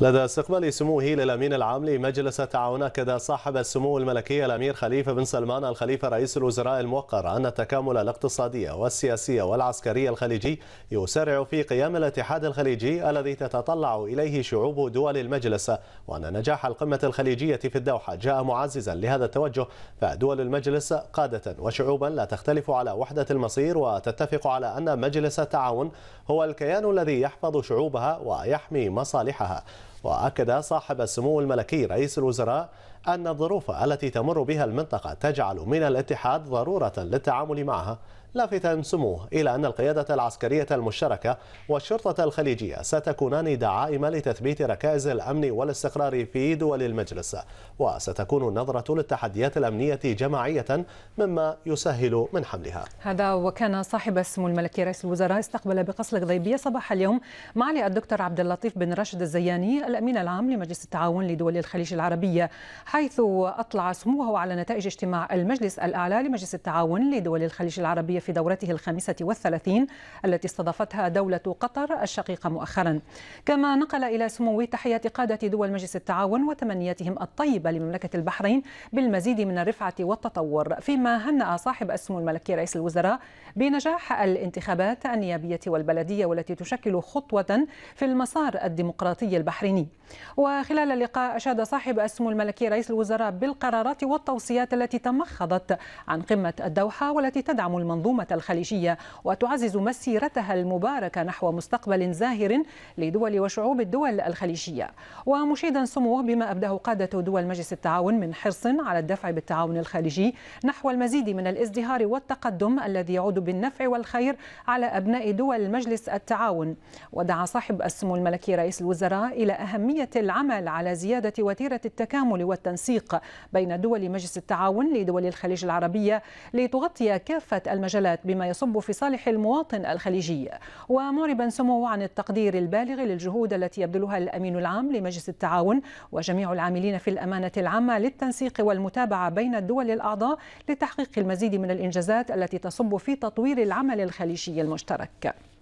لدى استقبال سموه للامين العام لمجلس التعاون اكد صاحب السمو الملكي الامير خليفه بن سلمان الخليفه رئيس الوزراء الموقر ان التكامل الاقتصادي والسياسي والعسكري الخليجي يسرع في قيام الاتحاد الخليجي الذي تتطلع اليه شعوب دول المجلس وان نجاح القمه الخليجيه في الدوحه جاء معززا لهذا التوجه فدول المجلس قاده وشعوبا لا تختلف على وحده المصير وتتفق على ان مجلس التعاون هو الكيان الذي يحفظ شعوبها ويحمي مصالحها وأكد صاحب السمو الملكي رئيس الوزراء أن الظروف التي تمر بها المنطقة تجعل من الاتحاد ضرورة للتعامل معها لافتا سموه إلى أن القيادة العسكرية المشتركة والشرطة الخليجية ستكونان دعائم لتثبيت ركائز الأمن والاستقرار في دول المجلس وستكون النظرة للتحديات الأمنية جماعية مما يسهل من حملها هذا وكان صاحب السمو الملكي رئيس الوزراء استقبل بقصر الغيبية صباح اليوم معالي الدكتور عبد اللطيف بن راشد الزياني الأمين العام لمجلس التعاون لدول الخليج العربية حيث أطلع سموه على نتائج اجتماع المجلس الأعلى لمجلس التعاون لدول الخليج العربية في دورته الخامسة والثلاثين التي استضافتها دولة قطر الشقيقة مؤخرا كما نقل إلى سمو تحية قادة دول مجلس التعاون وتمنياتهم الطيبة لمملكة البحرين بالمزيد من الرفعة والتطور فيما هنأ صاحب السمو الملكي رئيس الوزراء بنجاح الانتخابات النيابية والبلدية والتي تشكل خطوة في المسار الديمقراطي البحريني وخلال اللقاء أشاد صاحب السمو الملكي رئيس الوزراء بالقرارات والتوصيات التي تمخضت عن قمة الدوحة والتي تدعم المنظومة الحكومة الخليجية وتعزز مسيرتها المباركة نحو مستقبل زاهر لدول وشعوب الدول الخليجية ومشيدا سموه بما أبداه قادة دول مجلس التعاون من حرص على الدفع بالتعاون الخليجي نحو المزيد من الازدهار والتقدم الذي يعود بالنفع والخير على أبناء دول مجلس التعاون ودعا صاحب السمو الملكي رئيس الوزراء إلى أهمية العمل على زيادة وتيرة التكامل والتنسيق بين دول مجلس التعاون لدول الخليج العربية لتغطي كافة المجالات المجالات بما يصب في صالح المواطن الخليجي ومعربا سموه عن التقدير البالغ للجهود التي يبذلها الأمين العام لمجلس التعاون وجميع العاملين في الأمانة العامة للتنسيق والمتابعة بين الدول الأعضاء لتحقيق المزيد من الإنجازات التي تصب في تطوير العمل الخليجي المشترك